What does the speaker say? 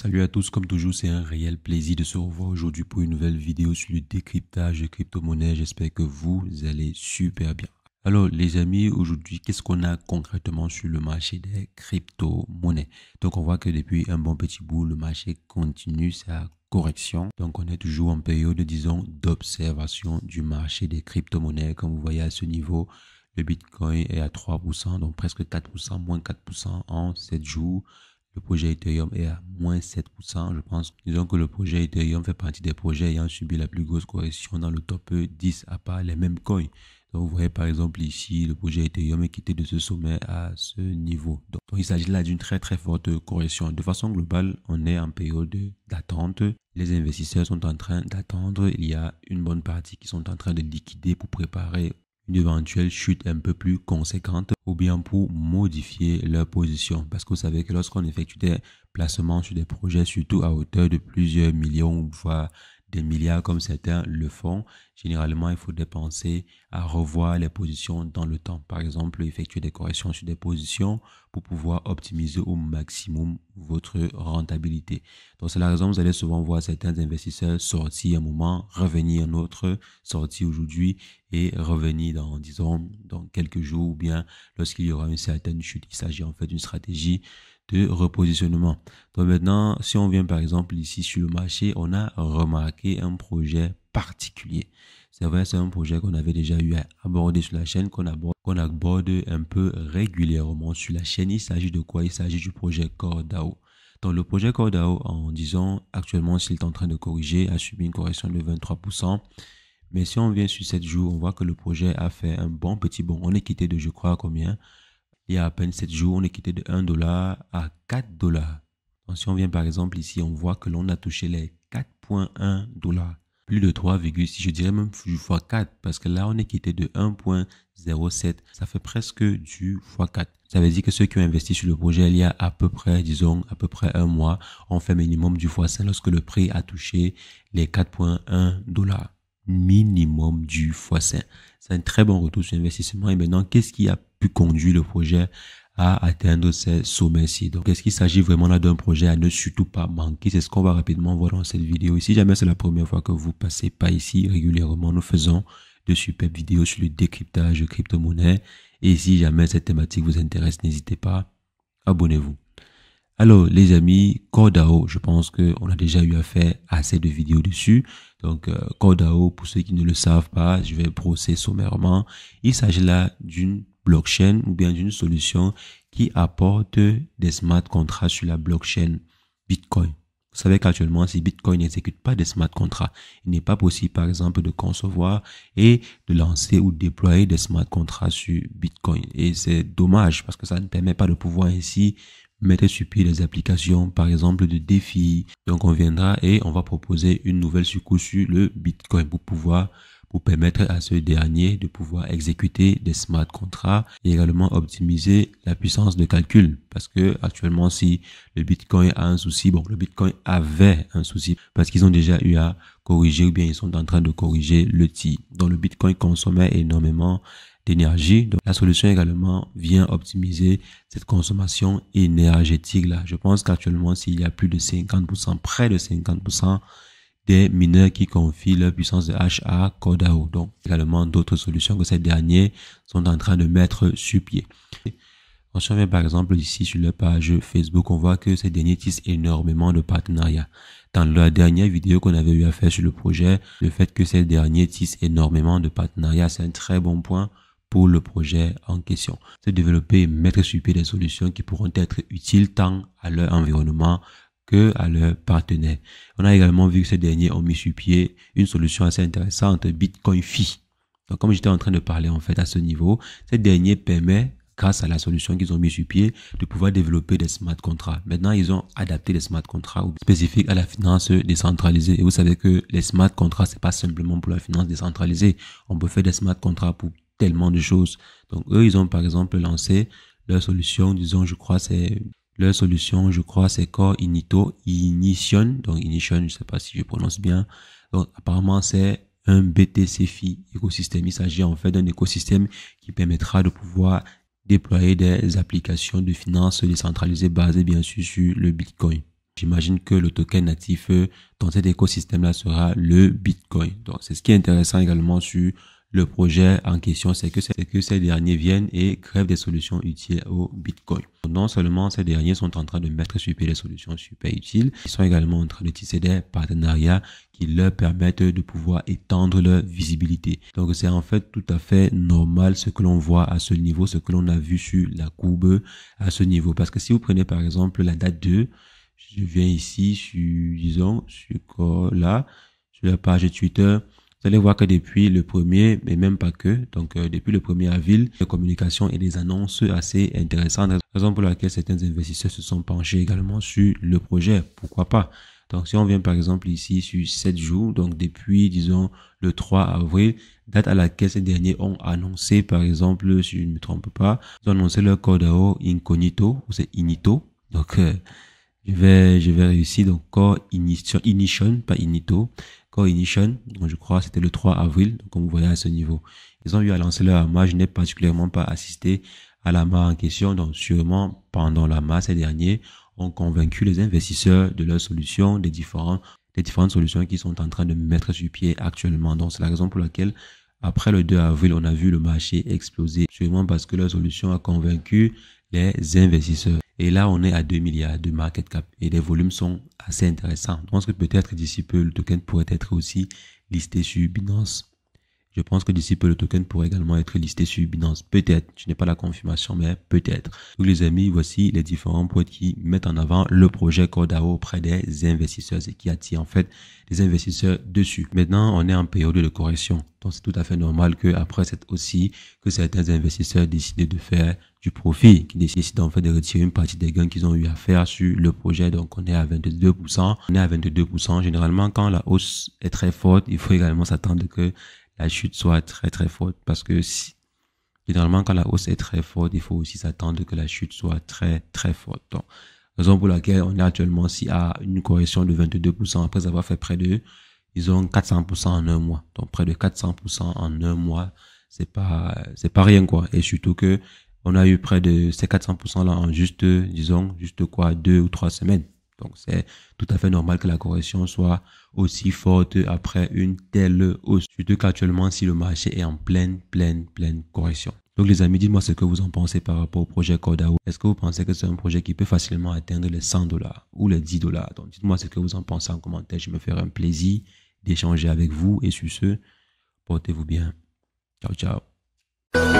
Salut à tous, comme toujours, c'est un réel plaisir de se revoir aujourd'hui pour une nouvelle vidéo sur le décryptage de crypto-monnaies. J'espère que vous allez super bien. Alors les amis, aujourd'hui, qu'est-ce qu'on a concrètement sur le marché des crypto-monnaies Donc on voit que depuis un bon petit bout, le marché continue sa correction. Donc on est toujours en période, disons, d'observation du marché des crypto-monnaies. Comme vous voyez à ce niveau, le Bitcoin est à 3%, donc presque 4%, moins 4% en 7 jours le projet Ethereum est à moins 7%, je pense. Disons que le projet Ethereum fait partie des projets ayant subi la plus grosse correction dans le top 10, à part les mêmes coins. Donc, vous voyez par exemple ici, le projet Ethereum est quitté de ce sommet à ce niveau. Donc, il s'agit là d'une très très forte correction. De façon globale, on est en période d'attente. Les investisseurs sont en train d'attendre. Il y a une bonne partie qui sont en train de liquider pour préparer une éventuelle chute un peu plus conséquente ou bien pour modifier leur position. Parce que vous savez que lorsqu'on effectue des placements sur des projets, surtout à hauteur de plusieurs millions, voire des milliards comme certains le font, généralement il faut dépenser à revoir les positions dans le temps. Par exemple, effectuer des corrections sur des positions pour pouvoir optimiser au maximum votre rentabilité. Donc c'est la raison, vous allez souvent voir certains investisseurs sortir un moment, revenir un autre, sortir aujourd'hui et revenir dans, disons, dans quelques jours ou bien lorsqu'il y aura une certaine chute. Il s'agit en fait d'une stratégie de repositionnement. Donc maintenant, si on vient par exemple ici sur le marché, on a remarqué un projet particulier. C'est vrai, c'est un projet qu'on avait déjà eu à aborder sur la chaîne, qu'on aborde, aborde un peu régulièrement sur la chaîne. Il s'agit de quoi Il s'agit du projet Cordao. Dans le projet Cordao, en disant actuellement s'il est en train de corriger, a subi une correction de 23%. Mais si on vient sur 7 jours, on voit que le projet a fait un bon petit bond. On est quitté de, je crois, combien il y a à peine 7 jours, on est quitté de 1 dollar à 4 dollars. Si on vient par exemple ici, on voit que l'on a touché les 4.1 dollars. Plus de 3, si je dirais même du x4, parce que là, on est quitté de 1.07. Ça fait presque du x4. Ça veut dire que ceux qui ont investi sur le projet il y a à peu près, disons, à peu près un mois, ont fait minimum du x5 lorsque le prix a touché les 4.1 dollars minimum du x5. C'est un très bon retour sur investissement. Et maintenant, qu'est-ce qui a pu conduire le projet à atteindre ces sommets-ci. Donc, est-ce qu'il s'agit vraiment là d'un projet à ne surtout pas manquer C'est ce qu'on va rapidement voir dans cette vidéo. Et si jamais c'est la première fois que vous passez pas ici régulièrement, nous faisons de superbes vidéos sur le décryptage de crypto-monnaie. Et si jamais cette thématique vous intéresse, n'hésitez pas, abonnez-vous. Alors les amis, Cordao, je pense qu'on a déjà eu à faire assez de vidéos dessus. Donc euh, Cordao, pour ceux qui ne le savent pas, je vais procéder sommairement. Il s'agit là d'une blockchain ou bien d'une solution qui apporte des smart contracts sur la blockchain Bitcoin. Vous savez qu'actuellement, si Bitcoin n'exécute pas des smart contracts, il n'est pas possible, par exemple, de concevoir et de lancer ou de déployer des smart contracts sur Bitcoin. Et c'est dommage parce que ça ne permet pas de pouvoir ainsi mettez sur pied les applications, par exemple de défi Donc on viendra et on va proposer une nouvelle surcouche sur le Bitcoin pour pouvoir pour permettre à ce dernier de pouvoir exécuter des smart contrats et également optimiser la puissance de calcul. Parce que actuellement, si le Bitcoin a un souci, bon, le Bitcoin avait un souci parce qu'ils ont déjà eu à corriger ou bien ils sont en train de corriger le TI. Donc le Bitcoin consommait énormément énergie. Donc la solution également vient optimiser cette consommation énergétique là. Je pense qu'actuellement s'il y a plus de 50%, près de 50% des mineurs qui confient leur puissance de H à Codao. Donc également d'autres solutions que ces derniers sont en train de mettre sur pied. On se par exemple ici sur la page Facebook, on voit que ces derniers tissent énormément de partenariats. Dans la dernière vidéo qu'on avait eu à faire sur le projet, le fait que ces derniers tissent énormément de partenariats, c'est un très bon point pour le projet en question. C'est développer et mettre sur pied des solutions qui pourront être utiles tant à leur environnement que à leurs partenaires. On a également vu que ces derniers ont mis sur pied une solution assez intéressante, Bitcoin Fi. Donc, comme j'étais en train de parler, en fait, à ce niveau, ces derniers permettent, grâce à la solution qu'ils ont mis sur pied, de pouvoir développer des smart contracts. Maintenant, ils ont adapté des smart contracts spécifiques à la finance décentralisée. Et vous savez que les smart contracts, c'est pas simplement pour la finance décentralisée. On peut faire des smart contracts pour tellement de choses. Donc eux, ils ont par exemple lancé leur solution, disons, je crois, c'est leur solution, je crois, c'est Core Inito Inition Donc Inition, je sais pas si je prononce bien. Donc apparemment, c'est un BTCFI écosystème. Il s'agit en fait d'un écosystème qui permettra de pouvoir déployer des applications de finances décentralisées basées bien sûr sur le Bitcoin. J'imagine que le token natif euh, dans cet écosystème-là sera le Bitcoin. Donc c'est ce qui est intéressant également sur le projet en question, c'est que, que ces derniers viennent et créent des solutions utiles au Bitcoin. Non seulement ces derniers sont en train de mettre sur pied des solutions super utiles, ils sont également en train de tisser des partenariats qui leur permettent de pouvoir étendre leur visibilité. Donc c'est en fait tout à fait normal ce que l'on voit à ce niveau, ce que l'on a vu sur la courbe à ce niveau. Parce que si vous prenez par exemple la date 2, je viens ici disons, sur là, sur la page Twitter, voir que depuis le premier, mais même pas que, donc euh, depuis le premier avril, les communications et les annonces assez intéressantes, raison pour laquelle certains investisseurs se sont penchés également sur le projet. Pourquoi pas donc si on vient par exemple ici sur 7 jours, donc depuis disons le 3 avril, date à laquelle ces derniers ont annoncé par exemple, si je ne me trompe pas, ont annoncé leur Cordao Incognito, ou c'est Inito. Donc euh, je vais je vais réussir donc Core initial initiation pas Inito. Inition, je crois, que c'était le 3 avril, comme vous voyez à ce niveau. Ils ont eu à lancer leur amas, je n'ai particulièrement pas assisté à la l'amas en question, donc sûrement pendant l'amas, ces derniers ont convaincu les investisseurs de leur solution, des différents des différentes solutions qu'ils sont en train de mettre sur pied actuellement. Donc, c'est la raison pour laquelle, après le 2 avril, on a vu le marché exploser, sûrement parce que leur solution a convaincu les investisseurs. Et là, on est à 2 milliards de market cap et les volumes sont assez intéressants. Je pense que peut-être d'ici peu, le token pourrait être aussi listé sur Binance je pense que d'ici peu, le token pourrait également être listé sur Binance. Peut-être, je n'ai pas la confirmation, mais peut-être. Donc les amis, voici les différents points qui mettent en avant le projet Cordao auprès des investisseurs et qui attire en fait les investisseurs dessus. Maintenant, on est en période de correction. Donc c'est tout à fait normal que après cette aussi que certains investisseurs décident de faire du profit, qui décident en fait de retirer une partie des gains qu'ils ont eu à faire sur le projet. Donc on est à 22%. On est à 22%. Généralement, quand la hausse est très forte, il faut également s'attendre que la chute soit très très forte. Parce que si, généralement, quand la hausse est très forte, il faut aussi s'attendre que la chute soit très très forte. Donc, raison pour laquelle on est actuellement si à une correction de 22% après avoir fait près de, ils 400% en un mois. Donc, près de 400% en un mois, c'est pas, c'est pas rien, quoi. Et surtout que, on a eu près de ces 400% là en juste, disons, juste quoi, deux ou trois semaines. Donc c'est tout à fait normal que la correction soit aussi forte après une telle hausse, surtout qu'actuellement si le marché est en pleine, pleine, pleine correction. Donc les amis, dites-moi ce que vous en pensez par rapport au projet Cordao. Est-ce que vous pensez que c'est un projet qui peut facilement atteindre les 100 dollars ou les 10 dollars Donc dites-moi ce que vous en pensez en commentaire, je me ferai un plaisir d'échanger avec vous et sur ce, portez-vous bien. Ciao, ciao.